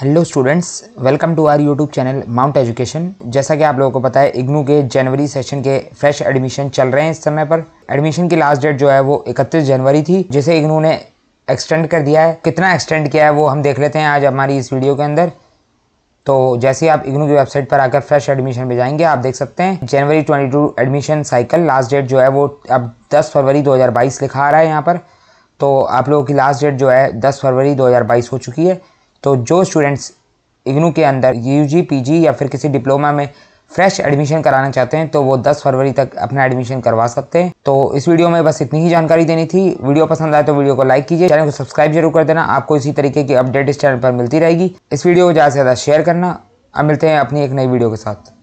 hello students welcome to our YouTube channel Mount Education जैसा कि आप लोगों को पता है इग्नू के जनवरी सेशन के फ्रेश एडमिशन चल रहे हैं इस समय पर एडमिशन की लास्ट डेट जो है वो 31 जनवरी थी जिसे इग्नू ने एक्सटेंड कर दिया है कितना एक्सटेंड किया है वो हम देख लेते हैं आज हमारी इस वीडियो के अंदर तो जैसे ही आप इग्नू की वेबसाइट पर आकर फ्रेश एडमिशन में जाएंगे आप देख सकते हैं जनवरी twenty admission cycle last date जो है वो अब दस फरवरी दो लिखा आ रहा है यहाँ पर तो आप लोगों की लास्ट डेट जो है दस फरवरी दो हो चुकी है तो जो स्टूडेंट्स इग्नू के अंदर यू जी या फिर किसी डिप्लोमा में फ्रेश एडमिशन कराना चाहते हैं तो वो 10 फरवरी तक अपना एडमिशन करवा सकते हैं तो इस वीडियो में बस इतनी ही जानकारी देनी थी वीडियो पसंद आए तो वीडियो को लाइक कीजिए चैनल को सब्सक्राइब जरूर कर देना आपको इसी तरीके की अपडेट इस चैनल पर मिलती रहेगी इस वीडियो को ज़्यादा से ज़्यादा शेयर करना अब मिलते हैं अपनी एक नई वीडियो के साथ